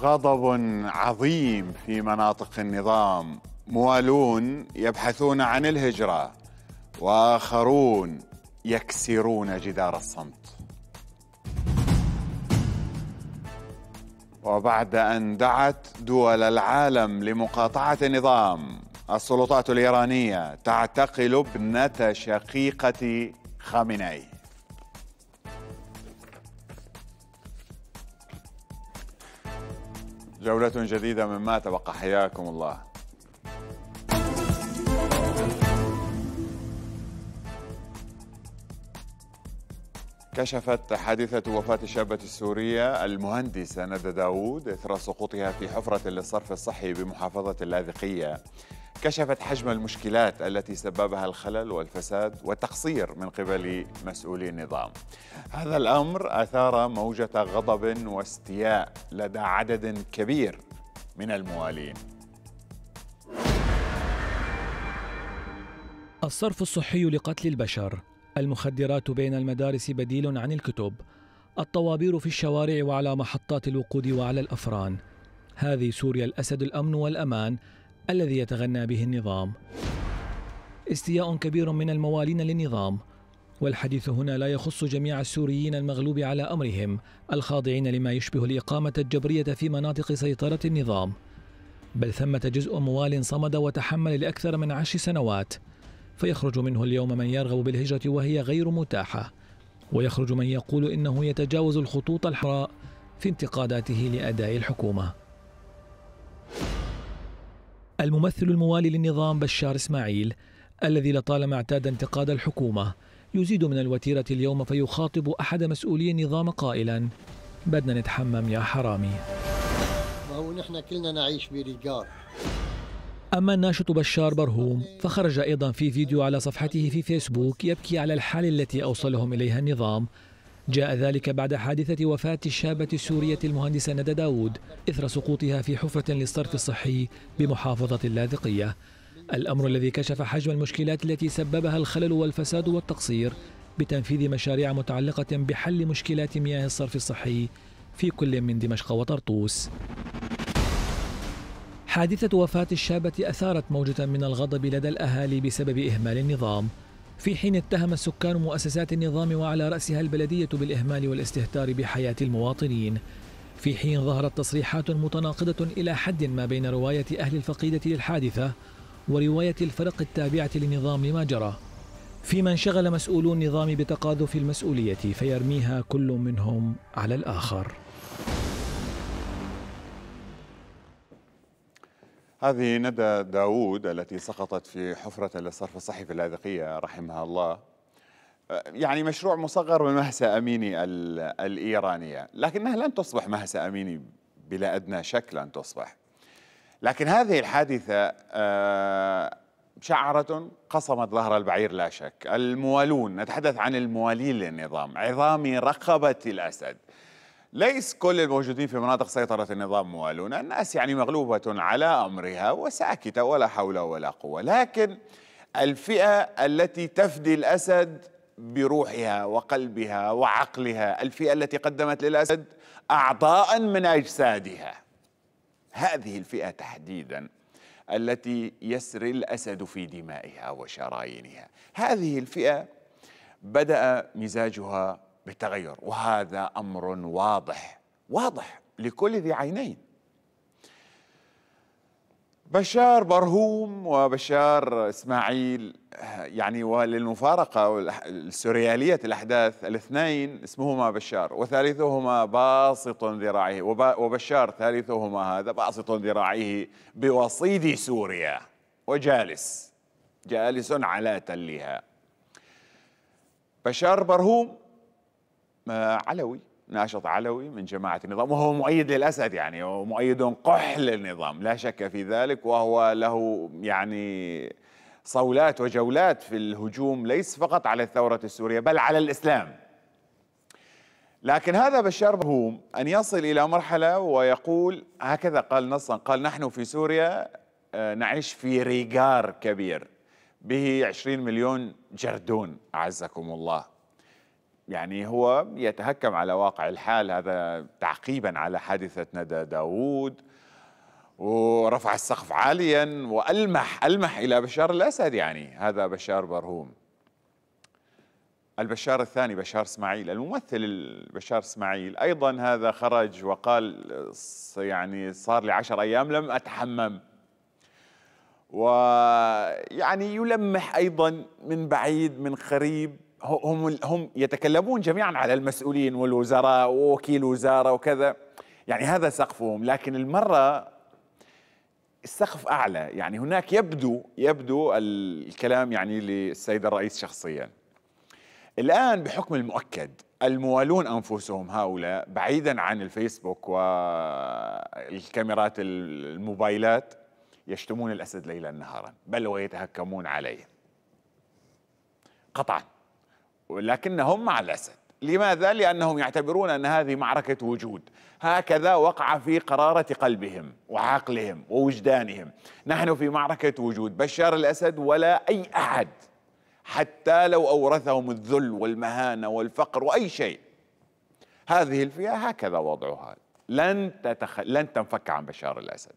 غضب عظيم في مناطق النظام موالون يبحثون عن الهجره واخرون يكسرون جدار الصمت وبعد أن دعت دول العالم لمقاطعة النظام السلطات الإيرانية تعتقل ابنة شقيقة خامنئي جولة جديدة مما تبقى حياكم الله كشفت حادثة وفاة الشابة السورية المهندسة ندى داوود إثر سقوطها في حفرة للصرف الصحي بمحافظة اللاذقية كشفت حجم المشكلات التي سببها الخلل والفساد والتقصير من قبل مسؤولي النظام هذا الأمر أثار موجة غضب واستياء لدى عدد كبير من الموالين الصرف الصحي لقتل البشر المخدرات بين المدارس بديل عن الكتب الطوابير في الشوارع وعلى محطات الوقود وعلى الافران هذه سوريا الاسد الامن والامان الذي يتغنى به النظام استياء كبير من الموالين للنظام والحديث هنا لا يخص جميع السوريين المغلوب على امرهم الخاضعين لما يشبه الاقامه الجبريه في مناطق سيطره النظام بل ثمه جزء موال صمد وتحمل لاكثر من عشر سنوات فيخرج منه اليوم من يرغب بالهجرة وهي غير متاحة ويخرج من يقول إنه يتجاوز الخطوط الحمراء في انتقاداته لأداء الحكومة الممثل الموالي للنظام بشار إسماعيل الذي لطالما اعتاد انتقاد الحكومة يزيد من الوتيرة اليوم فيخاطب أحد مسؤولي النظام قائلا بدنا نتحمم يا حرامي ما هو نحن كلنا نعيش برجال أما الناشط بشار برهوم فخرج أيضا في فيديو على صفحته في فيسبوك يبكي على الحال التي أوصلهم إليها النظام جاء ذلك بعد حادثة وفاة الشابة السورية المهندسة ندى داود إثر سقوطها في حفرة للصرف الصحي بمحافظة اللاذقية الأمر الذي كشف حجم المشكلات التي سببها الخلل والفساد والتقصير بتنفيذ مشاريع متعلقة بحل مشكلات مياه الصرف الصحي في كل من دمشق وطرطوس حادثة وفاة الشابة أثارت موجة من الغضب لدى الأهالي بسبب إهمال النظام في حين اتهم السكان مؤسسات النظام وعلى رأسها البلدية بالإهمال والاستهتار بحياة المواطنين في حين ظهرت تصريحات متناقضة إلى حد ما بين رواية أهل الفقيدة للحادثة ورواية الفرق التابعة لنظام ما جرى فيما انشغل مسؤولو النظام بتقاذف المسؤولية فيرميها كل منهم على الآخر هذه ندى داوود التي سقطت في حفرة الصرف في اللاذقية رحمها الله أه، يعني مشروع مصغر من مهسة أميني الإيرانية لكنها لن تصبح مهسة أميني بلا أدنى شك لن تصبح لكن هذه الحادثة أه، شعرة قصمت ظهر البعير لا شك الموالون نتحدث عن الموالين للنظام عظام رقبة الأسد ليس كل الموجودين في مناطق سيطرة النظام موالون الناس يعني مغلوبة على أمرها وساكتة ولا حول ولا قوة لكن الفئة التي تفدي الأسد بروحها وقلبها وعقلها الفئة التي قدمت للأسد أعضاء من أجسادها هذه الفئة تحديدا التي يسري الأسد في دمائها وشرايينها هذه الفئة بدأ مزاجها بتغير وهذا امر واضح واضح لكل ذي عينين بشار برهوم وبشار اسماعيل يعني وللمفارقه والسورياليه الاحداث الاثنين اسمهما بشار وثالثهما باسط ذراعه وبشار ثالثهما هذا باسط ذراعه بوصيد سوريا وجالس جالس على تلها بشار برهوم علوي ناشط علوي من جماعة النظام وهو مؤيد للأسد يعني ومؤيد قح للنظام لا شك في ذلك وهو له يعني صولات وجولات في الهجوم ليس فقط على الثورة السورية بل على الإسلام لكن هذا بشار بهوم أن يصل إلى مرحلة ويقول هكذا قال نصا قال نحن في سوريا آه، نعيش في ريجار كبير به 20 مليون جردون أعزكم الله يعني هو يتهكم على واقع الحال هذا تعقيبا على حادثة ندى داوود ورفع السقف عاليا وألمح ألمح إلى بشار الأسد يعني هذا بشار برهوم البشار الثاني بشار اسماعيل الممثل بشار اسماعيل أيضا هذا خرج وقال يعني صار لي عشر أيام لم أتحمم ويعني يلمح أيضا من بعيد من قريب هم هم يتكلمون جميعا على المسؤولين والوزراء ووكيل وزاره وكذا يعني هذا سقفهم لكن المره السقف اعلى يعني هناك يبدو يبدو الكلام يعني للسيد الرئيس شخصيا الان بحكم المؤكد الموالون انفسهم هؤلاء بعيدا عن الفيسبوك والكاميرات الموبايلات يشتمون الاسد ليلا نهارا بل ويتهكمون عليه قطعا ولكنهم مع الأسد لماذا؟ لأنهم يعتبرون أن هذه معركة وجود هكذا وقع في قرارة قلبهم وعقلهم ووجدانهم نحن في معركة وجود بشار الأسد ولا أي أحد حتى لو أورثهم الذل والمهانة والفقر وأي شيء هذه الفئة هكذا وضعها لن, تتخ... لن تنفك عن بشار الأسد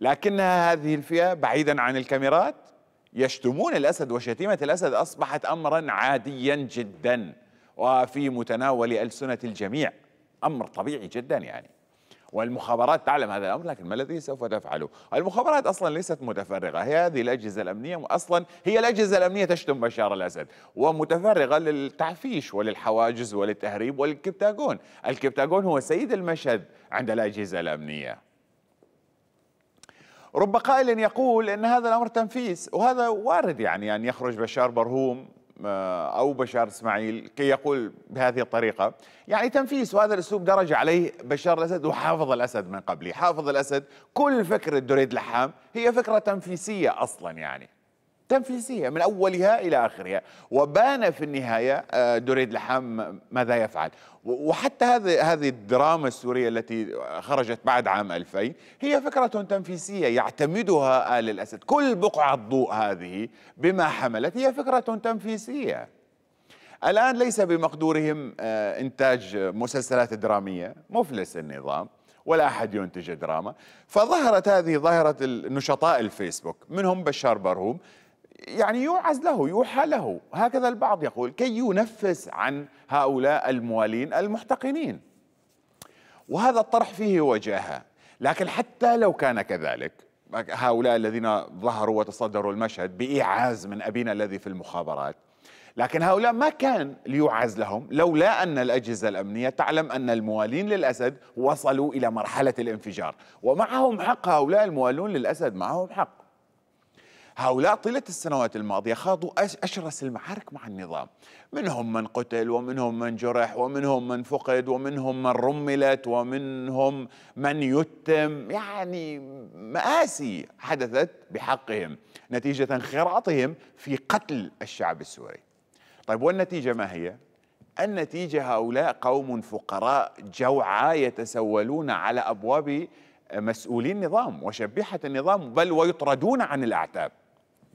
لكنها هذه الفئة بعيدا عن الكاميرات يشتمون الأسد وشتيمة الأسد أصبحت أمرا عاديا جدا وفي متناول ألسنة الجميع أمر طبيعي جدا يعني والمخابرات تعلم هذا الامر لكن ما الذي سوف تفعله؟ المخابرات اصلا ليست متفرغه، هي هذه الاجهزه الامنيه اصلا هي الاجهزه الامنيه تشتم بشار الاسد ومتفرغه للتعفيش وللحواجز وللتهريب والكبتاجون، الكبتاجون هو سيد المشهد عند الاجهزه الامنيه. رب قائل يقول ان هذا الامر تنفيس وهذا وارد يعني ان يخرج بشار برهوم آه، او بشار اسماعيل كي يقول بهذه الطريقه يعني تنفيس وهذا الاسلوب درج عليه بشار الاسد وحافظ الاسد من قبله حافظ الاسد كل فكره دريد لحام هي فكره تنفيسيه اصلا يعني تنفيذية من أولها إلى آخرها وبان في النهاية آه، دريد لحام ماذا يفعل وحتى هذه الدراما السورية التي خرجت بعد عام 2000 هي فكرة تنفيذية يعتمدها آل الأسد كل بقعة ضوء هذه بما حملت هي فكرة تنفيذية الآن ليس بمقدورهم آه، إنتاج مسلسلات درامية مفلس النظام ولا أحد ينتج دراما فظهرت هذه ظاهرة النشطاء الفيسبوك منهم بشار برهوم يعني يوعز له يوحى له هكذا البعض يقول كي ينفس عن هؤلاء الموالين المحتقنين وهذا الطرح فيه وجاهة لكن حتى لو كان كذلك هؤلاء الذين ظهروا وتصدروا المشهد بإيعاز من أبينا الذي في المخابرات لكن هؤلاء ما كان ليوعز لهم لولا أن الأجهزة الأمنية تعلم أن الموالين للأسد وصلوا إلى مرحلة الانفجار ومعهم حق هؤلاء الموالون للأسد معهم حق هؤلاء طيلة السنوات الماضية خاضوا أشرس المعارك مع النظام منهم من قتل ومنهم من جرح ومنهم من فقد ومنهم من رملت ومنهم من يتم يعني مآسي حدثت بحقهم نتيجة انخراطهم في قتل الشعب السوري طيب والنتيجة ما هي؟ النتيجة هؤلاء قوم فقراء جوعى يتسولون على أبواب مسؤولي النظام وشبيحة النظام بل ويطردون عن الأعتاب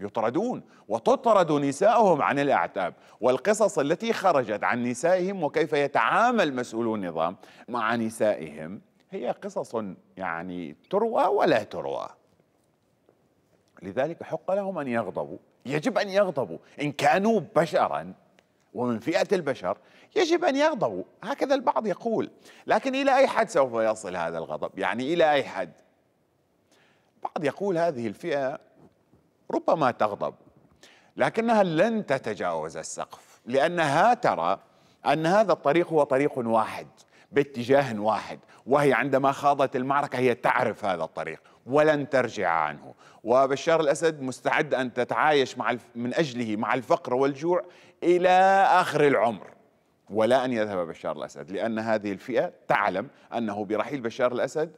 يطردون وتطرد نساؤهم عن الاعتاب والقصص التي خرجت عن نسائهم وكيف يتعامل مسؤولو النظام مع نسائهم هي قصص يعني تروى ولا تروى لذلك حق لهم ان يغضبوا يجب ان يغضبوا ان كانوا بشرا ومن فئه البشر يجب ان يغضبوا هكذا البعض يقول لكن الى اي حد سوف يصل هذا الغضب يعني الى اي حد بعض يقول هذه الفئه ربما تغضب لكنها لن تتجاوز السقف لأنها ترى أن هذا الطريق هو طريق واحد باتجاه واحد وهي عندما خاضت المعركة هي تعرف هذا الطريق ولن ترجع عنه وبشار الأسد مستعد أن تتعايش مع من أجله مع الفقر والجوع إلى آخر العمر ولا أن يذهب بشار الأسد لأن هذه الفئة تعلم أنه برحيل بشار الأسد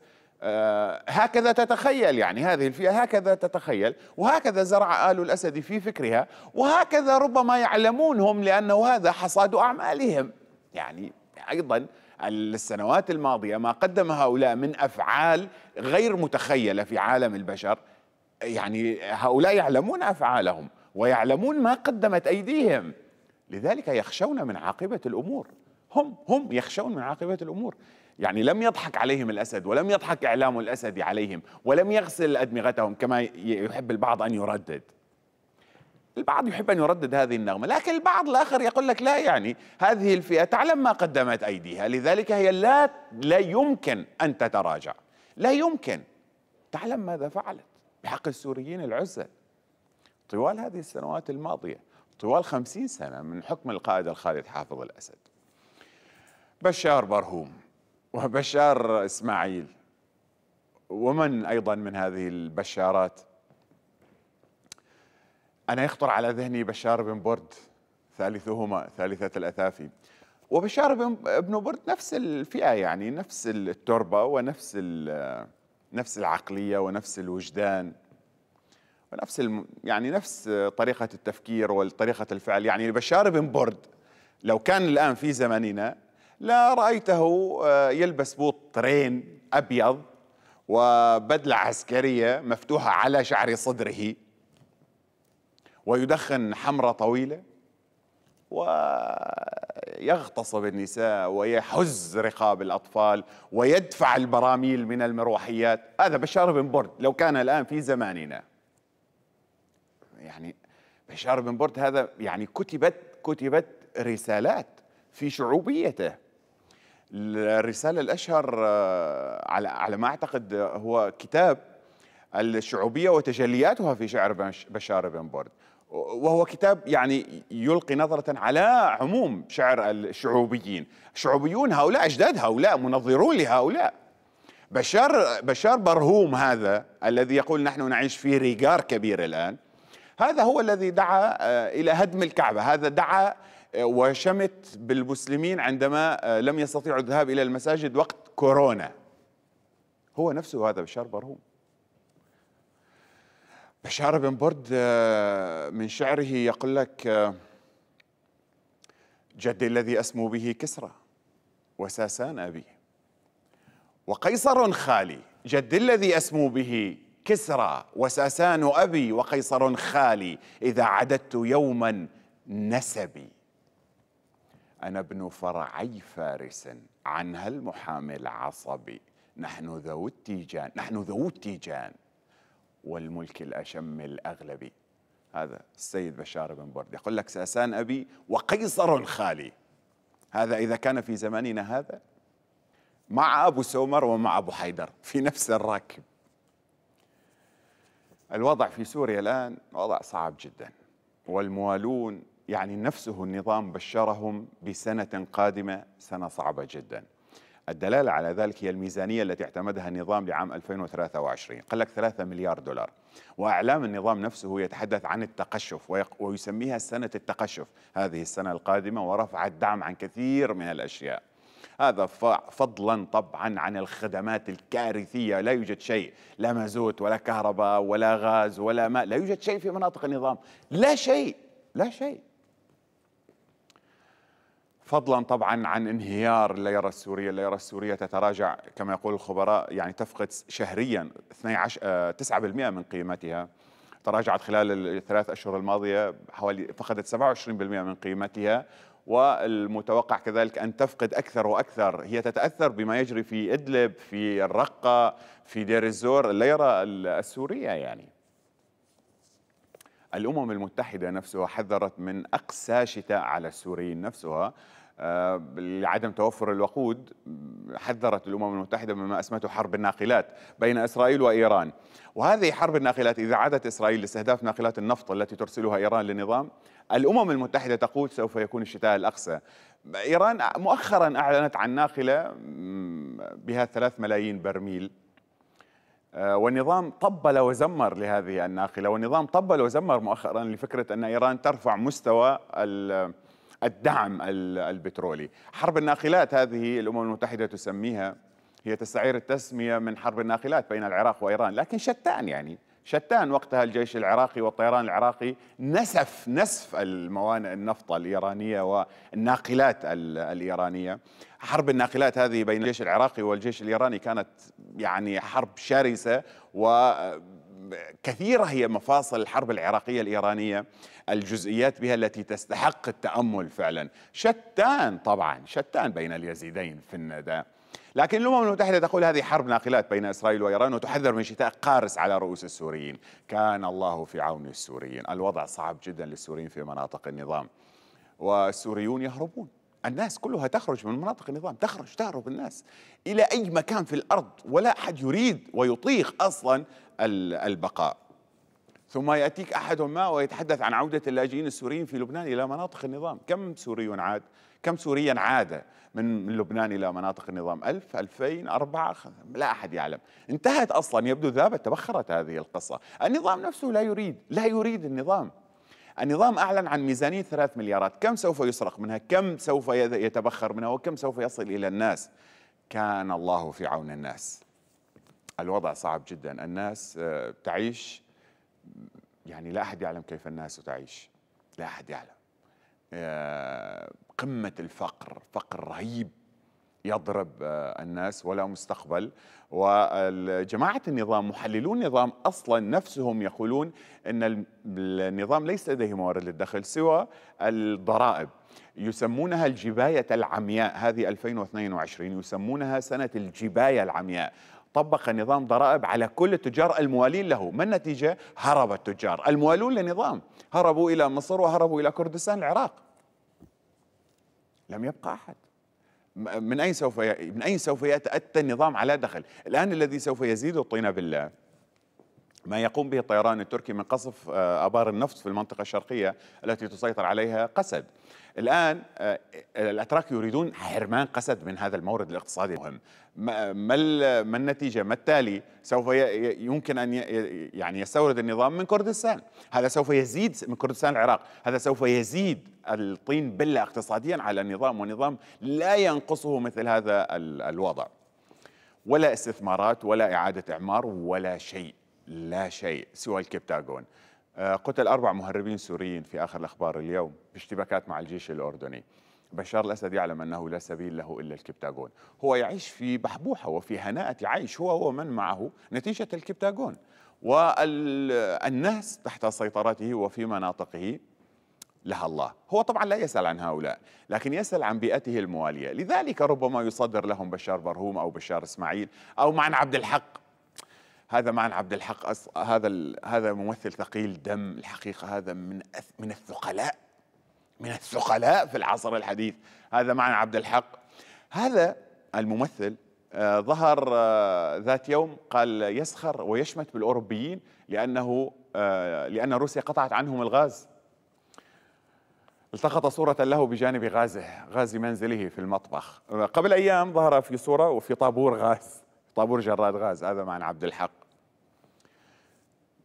آه، هكذا تتخيل يعني هذه الفئة هكذا تتخيل وهكذا زرع آل الأسد في فكرها وهكذا ربما يعلمون هم لأنه هذا حصاد أعمالهم يعني أيضا السنوات الماضية ما قدم هؤلاء من أفعال غير متخيلة في عالم البشر يعني هؤلاء يعلمون أفعالهم ويعلمون ما قدمت أيديهم لذلك يخشون من عاقبة الأمور هم هم يخشون من عاقبة الأمور يعني لم يضحك عليهم الأسد ولم يضحك إعلام الأسد عليهم ولم يغسل أدمغتهم كما يحب البعض أن يردد البعض يحب أن يردد هذه النغمة لكن البعض الآخر يقول لك لا يعني هذه الفئة تعلم ما قدمت أيديها لذلك هي لا, لا يمكن أن تتراجع لا يمكن تعلم ماذا فعلت بحق السوريين العزل طوال هذه السنوات الماضية طوال خمسين سنة من حكم القائد الخالد حافظ الأسد بشار برهوم وبشار اسماعيل ومن ايضا من هذه البشارات انا يخطر على ذهني بشار بن برد ثالثهما ثالثه الأثافي وبشار بن برد نفس الفئه يعني نفس التربه ونفس نفس العقليه ونفس الوجدان ونفس يعني نفس طريقه التفكير وطريقه الفعل يعني بشار بن برد لو كان الان في زماننا لا رأيته آه، يلبس بوط ترين أبيض وبدلة عسكرية مفتوحة على شعر صدره ويدخن حمرة طويلة ويغتصب النساء ويحز رقاب الأطفال ويدفع البراميل من المروحيات هذا بشار بن برد لو كان الآن في زماننا يعني بشار بن برد هذا يعني كتبت كتبت رسالات في شعوبيته الرسالة الأشهر آه، على على ما أعتقد هو كتاب الشعوبية وتجلياتها في شعر بشار بن بورد وهو كتاب يعني يلقي نظرة على عموم شعر الشعوبيين الشعوبيون هؤلاء أجداد هؤلاء منظرون لهؤلاء بشار بشار برهوم هذا الذي يقول نحن نعيش في ريجار كبير الآن هذا هو الذي دعا آه، إلى هدم الكعبة هذا دعا وشمت بالمسلمين عندما آه، لم يستطيعوا الذهاب إلى المساجد وقت كورونا هو نفسه هذا بشار برهوم بشار بن برد آه، من شعره يقول لك آه، جدي الذي أسمو به كسرى وساسان أبي وقيصر خالي جدي الذي أسمو به كسرى وساسان أبي وقيصر خالي إذا عددت يوما نسبي أنا ابن فرعي فارس عنها المحامي العصبي نحن ذو التيجان نحن ذو التيجان والملك الأشم الأغلبي هذا السيد بشار بن برد يقول لك ساسان أبي وقيصر خالي هذا إذا كان في زماننا هذا مع أبو سومر ومع أبو حيدر في نفس الراكب الوضع في سوريا الآن وضع صعب جدا والموالون يعني نفسه النظام بشرهم بسنة قادمة سنة صعبة جدا الدلالة على ذلك هي الميزانية التي اعتمدها النظام لعام 2023 قال لك 3 مليار دولار وأعلام النظام نفسه يتحدث عن التقشف ويسميها سنة التقشف هذه السنة القادمة ورفع الدعم عن كثير من الأشياء هذا فضلا طبعا عن الخدمات الكارثية لا يوجد شيء لا مازوت ولا كهرباء ولا غاز ولا ماء لا يوجد شيء في مناطق النظام لا شيء لا شيء فضلا طبعا عن انهيار الليره السوريه، الليره السوريه تتراجع كما يقول الخبراء يعني تفقد شهريا 12 9% آه، من قيمتها. تراجعت خلال الثلاث اشهر الماضيه حوالي فقدت 27% من قيمتها والمتوقع كذلك ان تفقد اكثر واكثر، هي تتاثر بما يجري في ادلب، في الرقه، في دير الزور، الليره السوريه يعني. الأمم المتحدة نفسها حذرت من أقسى شتاء على السوريين نفسها آه، لعدم توفر الوقود حذرت الأمم المتحدة مما أسمته حرب الناقلات بين إسرائيل وإيران وهذه حرب الناقلات إذا عادت إسرائيل لاستهداف ناقلات النفط التي ترسلها إيران للنظام الأمم المتحدة تقول سوف يكون الشتاء الأقصى إيران مؤخرا أعلنت عن ناقلة بها ثلاث ملايين برميل آه، والنظام طبل وزمر لهذه الناقلة والنظام طبل وزمر مؤخرا لفكرة أن إيران ترفع مستوى ال الدعم البترولي حرب الناقلات هذه الأمم المتحدة تسميها هي تستعير التسمية من حرب الناقلات بين العراق وإيران لكن شتان يعني شتان وقتها الجيش العراقي والطيران العراقي نسف نسف الموانئ النفط الإيرانية والناقلات الإيرانية حرب الناقلات هذه بين الجيش العراقي والجيش الإيراني كانت يعني حرب شرسة و كثيرة هي مفاصل الحرب العراقية الإيرانية الجزئيات بها التي تستحق التأمل فعلا شتان طبعا شتان بين اليزيدين في الندى لكن الأمم المتحدة تقول هذه حرب ناقلات بين إسرائيل وإيران وتحذر من شتاء قارس على رؤوس السوريين كان الله في عون السوريين الوضع صعب جدا للسوريين في مناطق النظام والسوريون يهربون الناس كلها تخرج من مناطق النظام تخرج تهرب الناس إلى أي مكان في الأرض ولا أحد يريد ويطيق أصلا البقاء ثم يأتيك أحد ما ويتحدث عن عودة اللاجئين السوريين في لبنان إلى مناطق النظام كم سوري عاد كم سوريا عاد من لبنان إلى مناطق النظام ألف ألفين أربعة لا أحد يعلم انتهت أصلا يبدو ذابت تبخرت هذه القصة النظام نفسه لا يريد لا يريد النظام النظام أعلن عن ميزانية 3 مليارات كم سوف يسرق منها كم سوف يتبخر منها وكم سوف يصل إلى الناس كان الله في عون الناس الوضع صعب جدا الناس آه، تعيش يعني لا أحد يعلم كيف الناس تعيش لا أحد يعلم آه، قمة الفقر فقر رهيب يضرب آه، الناس ولا مستقبل وجماعة النظام محللون النظام أصلا نفسهم يقولون أن النظام ليس لديه موارد للدخل سوى الضرائب يسمونها الجباية العمياء هذه 2022 يسمونها سنة الجباية العمياء طبق نظام ضرائب على كل التجار الموالين له ما النتيجة؟ هرب التجار الموالون للنظام هربوا إلى مصر وهربوا إلى كردستان العراق لم يبقى أحد من أين سوف ي... من أين سوف يتأتى النظام على دخل الآن الذي سوف يزيد الطين بالله ما يقوم به الطيران التركي من قصف آه، آبار النفط في المنطقة الشرقية التي تسيطر عليها قسد الآن آه، آه، الأتراك يريدون حرمان قسد من هذا المورد الاقتصادي المهم ما ما النتيجة ما التالي سوف يمكن أن يعني يستورد النظام من كردستان هذا سوف يزيد من كردستان العراق هذا سوف يزيد الطين بلة اقتصاديا على النظام ونظام لا ينقصه مثل هذا الوضع ولا استثمارات ولا إعادة إعمار ولا شيء لا شيء سوى الكبتاغون آه، قتل أربع مهربين سوريين في آخر الأخبار اليوم باشتباكات مع الجيش الأردني بشار الأسد يعلم أنه لا سبيل له إلا الكبتاغون هو يعيش في بحبوحة وفي هناءة عيش هو ومن معه نتيجة الكبتاغون والناس تحت سيطرته وفي مناطقه لها الله هو طبعا لا يسأل عن هؤلاء لكن يسأل عن بيئته الموالية لذلك ربما يصدر لهم بشار برهوم أو بشار إسماعيل أو معن عبد الحق هذا معن عبد الحق أص... هذا هذا ممثل ثقيل دم الحقيقه هذا من أث... من الثقلاء من الثقلاء في العصر الحديث هذا معن عبد الحق هذا الممثل آه ظهر آه ذات يوم قال يسخر ويشمت بالاوروبيين لانه آه لان روسيا قطعت عنهم الغاز التقط صورة له بجانب غازه غاز منزله في المطبخ قبل أيام ظهر في صورة وفي طابور غاز طابور جراد غاز هذا مع عبد الحق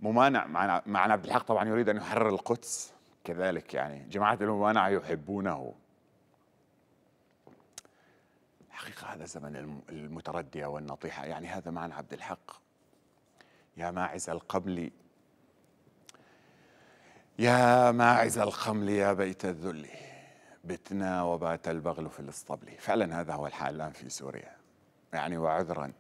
ممانع معنا عبد الحق طبعا يريد أن يحرر القدس كذلك يعني جماعة الممانعة يحبونه حقيقة هذا زمن المتردية والنطيحة يعني هذا معنى عبد الحق يا ماعز القبل يا ماعز القمل يا بيت الذل بتنا وبات البغل في الاسطبل فعلا هذا هو الحال الآن في سوريا يعني وعذرا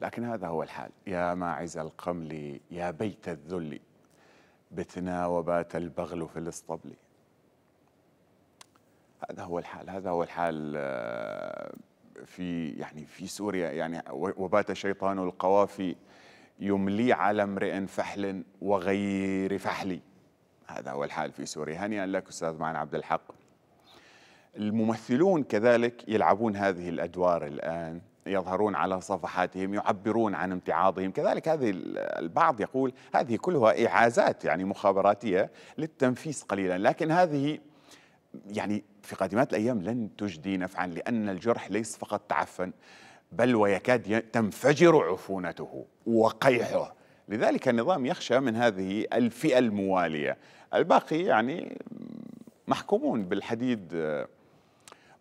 لكن هذا هو الحال يا ماعز القمل يا بيت الذل بتنا وبات البغل في الاسطبل هذا هو الحال هذا هو الحال آه، في يعني في سوريا يعني وبات شيطان القوافي يملي على امرئ فحل وغير فحل هذا هو الحال في سوريا هنيئا لك استاذ معن عبد الحق الممثلون كذلك يلعبون هذه الادوار الان يظهرون على صفحاتهم يعبرون عن امتعاضهم كذلك هذه البعض يقول هذه كلها إعازات يعني مخابراتية للتنفيس قليلا لكن هذه يعني في قادمات الأيام لن تجدي نفعا لأن الجرح ليس فقط تعفن بل ويكاد تنفجر عفونته وقيحه لذلك النظام يخشى من هذه الفئة الموالية الباقي يعني محكومون بالحديد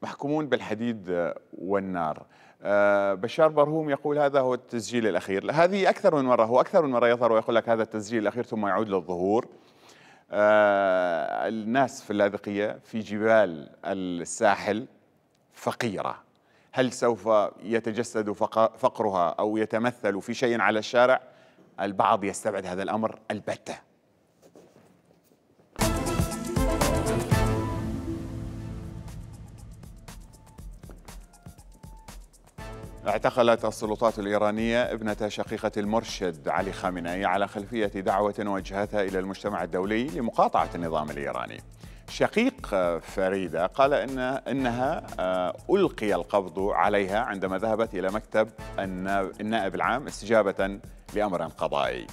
محكومون بالحديد والنار آه، بشار برهوم يقول هذا هو التسجيل الأخير هذه أكثر من مرة هو أكثر من مرة يظهر ويقول لك هذا التسجيل الأخير ثم يعود للظهور آه، الناس في اللاذقية في جبال الساحل فقيرة هل سوف يتجسد فقرها أو يتمثل في شيء على الشارع البعض يستبعد هذا الأمر البتة اعتقلت السلطات الإيرانية ابنة شقيقة المرشد علي خامنئي على خلفية دعوة وجهتها إلى المجتمع الدولي لمقاطعة النظام الإيراني شقيق فريدة قال إن إنها آه، ألقي القبض عليها عندما ذهبت إلى مكتب النائب العام استجابة لأمر قضائي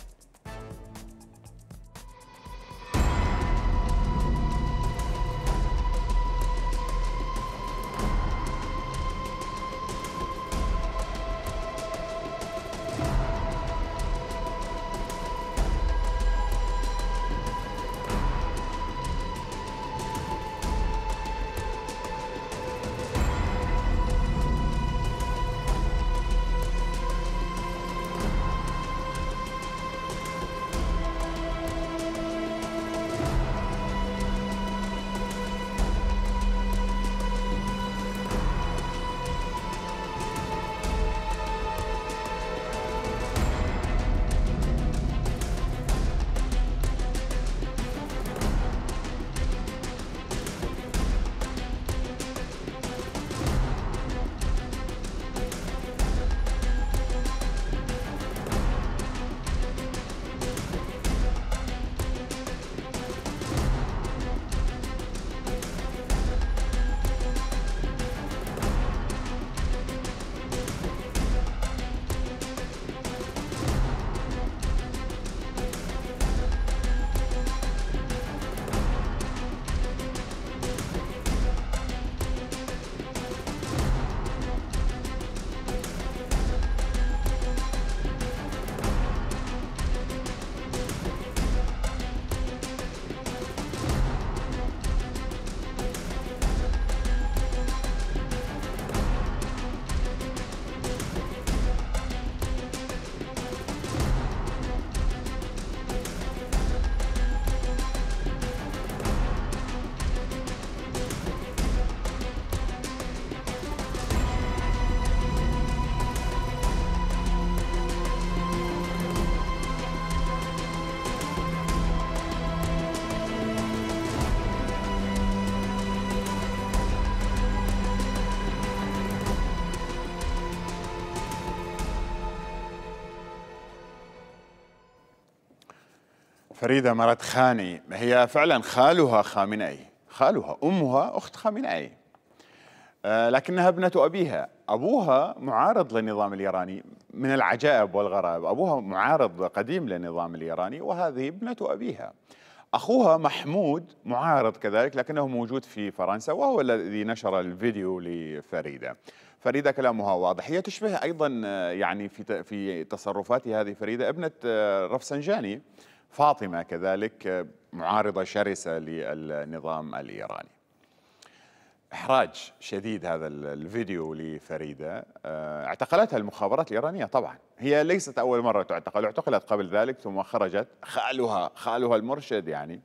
فريدة مرت خاني هي فعلا خالها خامنئي خالها أمها أخت خامنئي آه، لكنها ابنة أبيها أبوها معارض للنظام الإيراني من العجائب والغرائب أبوها معارض قديم للنظام الإيراني وهذه ابنة أبيها أخوها محمود معارض كذلك لكنه موجود في فرنسا وهو الذي نشر الفيديو لفريدة فريدة كلامها واضح هي تشبه أيضا آه، يعني في في تصرفاتها هذه فريدة ابنة آه، رفسنجاني فاطمة كذلك معارضة شرسة للنظام الإيراني إحراج شديد هذا الفيديو لفريدة آه، اعتقلتها المخابرات الإيرانية طبعا هي ليست أول مرة تعتقل اعتقلت قبل ذلك ثم خرجت خالها خالها المرشد يعني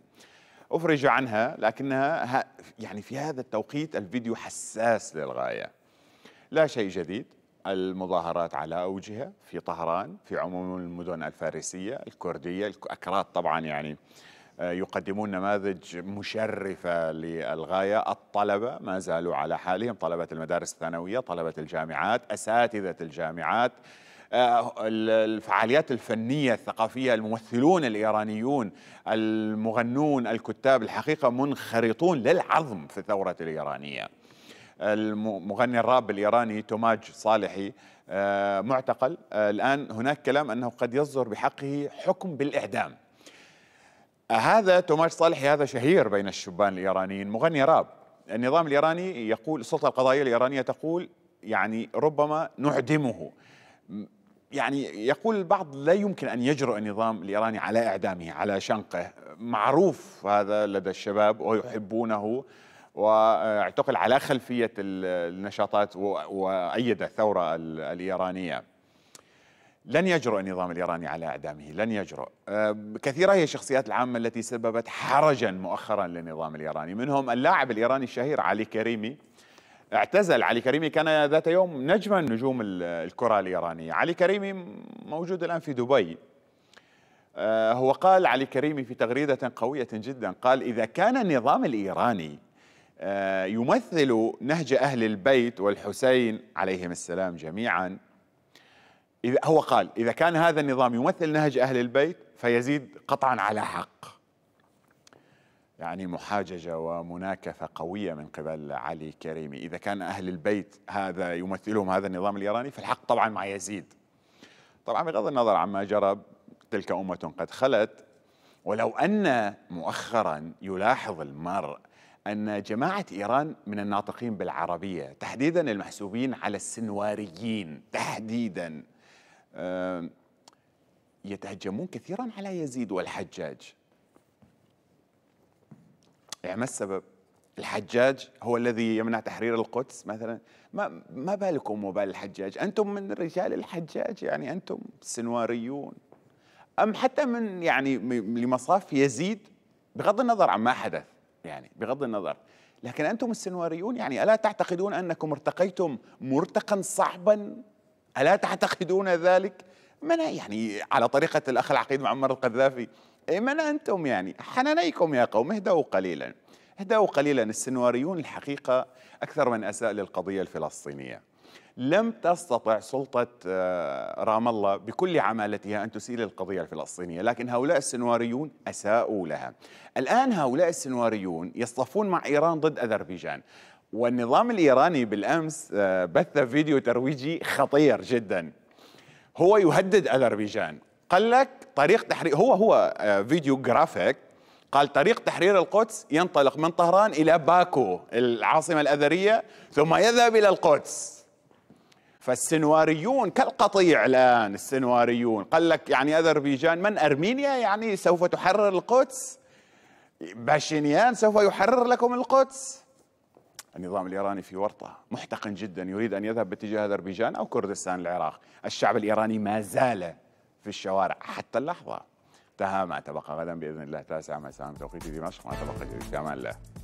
أفرج عنها لكنها يعني في هذا التوقيت الفيديو حساس للغاية لا شيء جديد المظاهرات على أوجها في طهران في عموم المدن الفارسية الكردية الأكراد طبعا يعني آه، يقدمون نماذج مشرفة للغاية الطلبة ما زالوا على حالهم طلبة المدارس الثانوية طلبة الجامعات أساتذة الجامعات آه، الفعاليات الفنية الثقافية الممثلون الإيرانيون المغنون الكتاب الحقيقة منخرطون للعظم في الثورة الإيرانية المغني الراب الايراني توماج صالحي آه، معتقل آه، الان هناك كلام انه قد يصدر بحقه حكم بالاعدام هذا توماج صالحي هذا شهير بين الشبان الايرانيين مغني راب النظام الايراني يقول السلطه القضائيه الايرانيه تقول يعني ربما نعدمه يعني يقول البعض لا يمكن ان يجرؤ النظام الايراني على اعدامه على شنقه معروف هذا لدى الشباب ويحبونه واعتقل على خلفية النشاطات وأيد الثورة الإيرانية لن يجرؤ النظام الإيراني على إعدامه لن يجرؤ كثيرة هي الشخصيات العامة التي سببت حرجا مؤخرا للنظام الإيراني منهم اللاعب الإيراني الشهير علي كريمي اعتزل علي كريمي كان ذات يوم نجما نجوم الكرة الإيرانية علي كريمي موجود الآن في دبي أه، هو قال علي كريمي في تغريدة قوية جدا قال إذا كان النظام الإيراني آه، يمثل نهج أهل البيت والحسين عليهم السلام جميعا إذا هو قال إذا كان هذا النظام يمثل نهج أهل البيت فيزيد قطعا على حق يعني محاججة ومناكفة قوية من قبل علي كريمي إذا كان أهل البيت هذا يمثلهم هذا النظام الإيراني فالحق طبعا مع يزيد طبعا بغض النظر عما جرى تلك أمة قد خلت ولو أن مؤخرا يلاحظ المرء أن جماعة إيران من الناطقين بالعربية تحديدا المحسوبين على السنواريين تحديدا يتهجمون كثيرا على يزيد والحجاج يعني ما السبب؟ الحجاج هو الذي يمنع تحرير القدس مثلا ما ما بالكم وبال الحجاج انتم من رجال الحجاج يعني انتم سنواريون ام حتى من يعني لمصاف يزيد بغض النظر عن ما حدث يعني بغض النظر لكن أنتم السنواريون يعني ألا تعتقدون أنكم ارتقيتم مرتقا صعبا ألا تعتقدون ذلك من يعني على طريقة الأخ العقيد معمر القذافي إيه، من أنتم يعني حنانيكم يا قوم اهدوا قليلا اهدوا قليلا السنواريون الحقيقة أكثر من أساء للقضية الفلسطينية لم تستطع سلطة آه، رام الله بكل عمالتها أن تسيل القضية الفلسطينية لكن هؤلاء السنواريون أساءوا لها الآن هؤلاء السنواريون يصطفون مع إيران ضد أذربيجان والنظام الإيراني بالأمس آه، بث فيديو ترويجي خطير جدا هو يهدد أذربيجان قال لك طريق تحرير هو هو آه، فيديو جرافيك قال طريق تحرير القدس ينطلق من طهران إلى باكو العاصمة الأذرية ثم يذهب إلى القدس فالسنواريون كالقطيع الآن السنواريون قال لك يعني أذربيجان من أرمينيا يعني سوف تحرر القدس باشينيان سوف يحرر لكم القدس النظام الإيراني في ورطة محتقن جدا يريد أن يذهب باتجاه أذربيجان أو كردستان العراق الشعب الإيراني ما زال في الشوارع حتى اللحظة انتهى ما تبقى غدا بإذن الله تاسع مساء توقيت دمشق ما تبقى في أمان الله